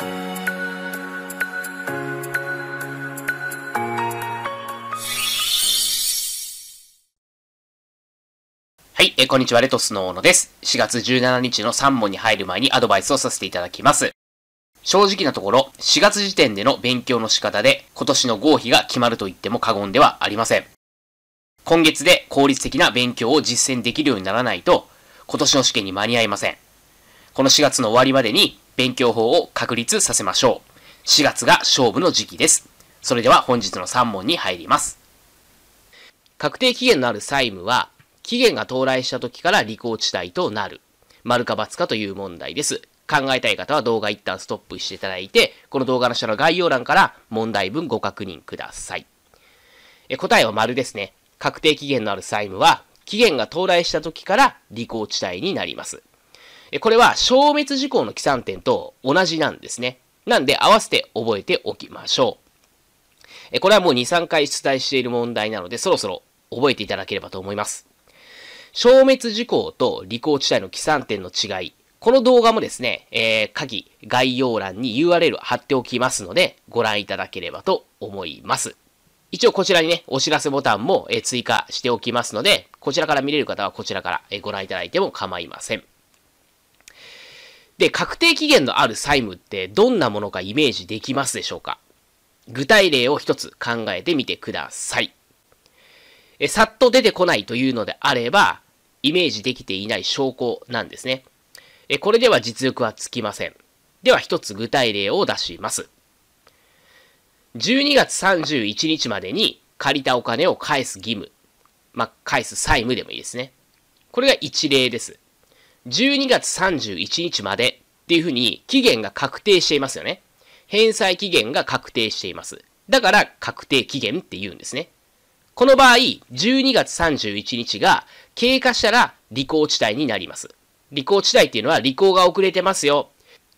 はい、えー、こんにちは、レトスの大野です。4月17日の3問に入る前にアドバイスをさせていただきます。正直なところ、4月時点での勉強の仕方で今年の合否が決まると言っても過言ではありません。今月で効率的な勉強を実践できるようにならないと、今年の試験に間に合いません。この4月の終わりまでに勉強法を確立させましょう。4月が勝負の時期です。それでは本日の3問に入ります。確定期限のある債務は、期限が到来した時から履行地帯となる。丸か×かという問題です。考えたい方は動画一旦ストップしていただいて、この動画の下の概要欄から問題文ご確認ください。え答えは丸ですね。確定期限のある債務は、期限が到来した時から履行地帯になります。これは消滅事項の起算点と同じなんですね。なんで合わせて覚えておきましょう。これはもう2、3回出題している問題なので、そろそろ覚えていただければと思います。消滅事項と履行地帯の起算点の違い。この動画もですね、えー、鍵、概要欄に URL 貼っておきますので、ご覧いただければと思います。一応こちらにね、お知らせボタンも追加しておきますので、こちらから見れる方はこちらからご覧いただいても構いません。で、確定期限のある債務ってどんなものかイメージできますでしょうか具体例を一つ考えてみてください。え、さっと出てこないというのであれば、イメージできていない証拠なんですね。え、これでは実力はつきません。では一つ具体例を出します。12月31日までに借りたお金を返す義務。まあ、返す債務でもいいですね。これが一例です。12月31日までっていうふうに期限が確定していますよね。返済期限が確定しています。だから確定期限って言うんですね。この場合、12月31日が経過したら履行地帯になります。履行地帯っていうのは履行が遅れてますよ。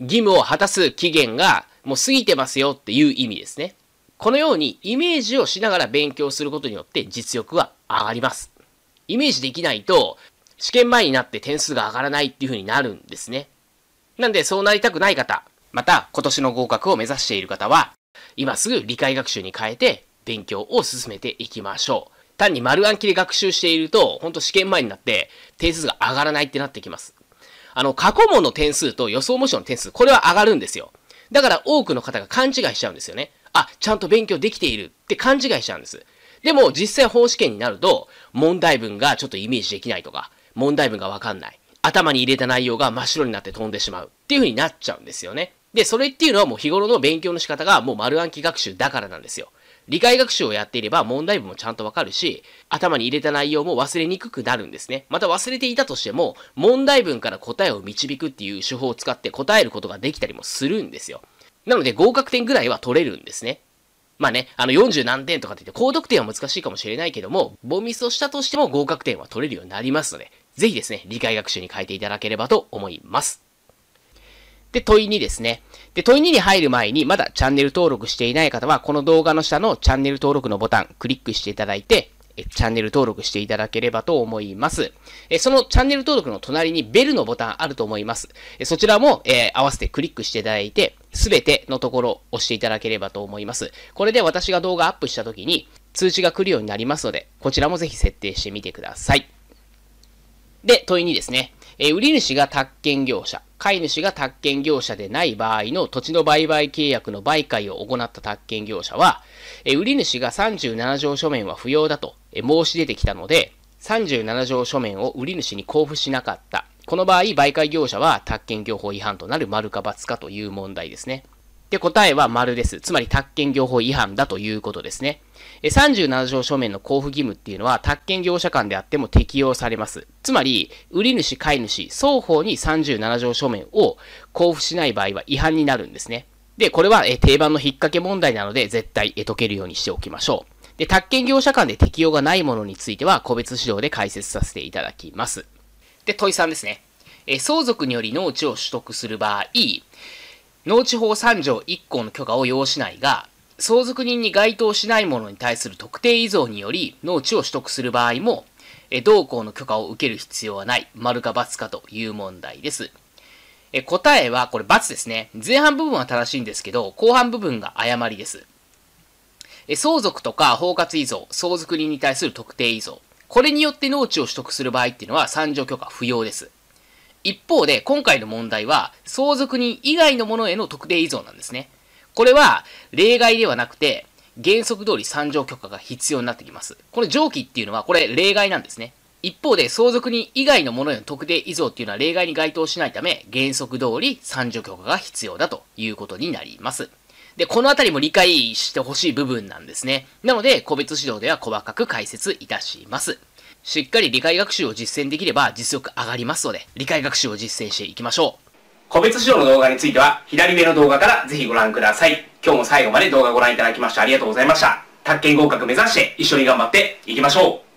義務を果たす期限がもう過ぎてますよっていう意味ですね。このようにイメージをしながら勉強することによって実力は上がります。イメージできないと試験前になって点数が上がらないっていう風になるんですね。なんで、そうなりたくない方、また今年の合格を目指している方は、今すぐ理解学習に変えて勉強を進めていきましょう。単に丸暗記で学習していると、ほんと試験前になって点数が上がらないってなってきます。あの、過去問の点数と予想模試の点数、これは上がるんですよ。だから多くの方が勘違いしちゃうんですよね。あ、ちゃんと勉強できているって勘違いしちゃうんです。でも実際本試験になると問題文がちょっとイメージできないとか、問題文がわかんない。頭に入れた内容が真っ白になって飛んでしまうっていう風になっちゃうんですよね。で、それっていうのはもう日頃の勉強の仕方がもう丸暗記学習だからなんですよ。理解学習をやっていれば問題文もちゃんとわかるし、頭に入れた内容も忘れにくくなるんですね。また忘れていたとしても、問題文から答えを導くっていう手法を使って答えることができたりもするんですよ。なので合格点ぐらいは取れるんですね。まあね、あの40何点とかって言って、高得点は難しいかもしれないけども、ボミスをしたとしても合格点は取れるようになりますので、ぜひですね、理解学習に変えていただければと思います。で、問い2ですね。で、問い2に入る前に、まだチャンネル登録していない方は、この動画の下のチャンネル登録のボタン、クリックしていただいて、えチャンネル登録していただければと思います。えそのチャンネル登録の隣にベルのボタンあると思います。えそちらも、えー、合わせてクリックしていただいて、すべてのところを押していただければと思います。これで私が動画アップした時に通知が来るようになりますので、こちらもぜひ設定してみてください。で、問いにですね、えー、売り主が宅建業者、買い主が宅建業者でない場合の土地の売買契約の媒介を行った宅建業者は、えー、売り主が37条書面は不要だと、えー、申し出てきたので、37条書面を売り主に交付しなかった。この場合、媒介業者は宅建業法違反となる丸か×かという問題ですね。で、答えは丸です。つまり、宅建業法違反だということですね。37条書面の交付義務っていうのは、宅建業者間であっても適用されます。つまり、売り主、買い主、双方に37条書面を交付しない場合は違反になるんですね。で、これは定番の引っ掛け問題なので、絶対解けるようにしておきましょう。で、宅建業者間で適用がないものについては、個別指導で解説させていただきます。で、問い3ですね。え相続により農地を取得する場合、農地法3条1項の許可を要しないが、相続人に該当しないものに対する特定依存により農地を取得する場合も、同項の許可を受ける必要はない、丸か×かという問題です。え答えは、これ×ですね。前半部分は正しいんですけど、後半部分が誤りです。え相続とか包括依存、相続人に対する特定依存。これによって農地を取得する場合っていうのは、三条許可不要です。一方で、今回の問題は、相続人以外のものへの特定依存なんですね。これは、例外ではなくて、原則通り参上許可が必要になってきます。この上記っていうのは、これ例外なんですね。一方で、相続人以外のものへの特定依存っていうのは例外に該当しないため、原則通り参上許可が必要だということになります。で、このあたりも理解してほしい部分なんですね。なので、個別指導では細かく解説いたします。しっかり理解学習を実践できれば実力上がりますので、理解学習を実践していきましょう。個別指導の動画については、左上の動画からぜひご覧ください。今日も最後まで動画ご覧いただきましてありがとうございました。宅建合格目指して一緒に頑張っていきましょう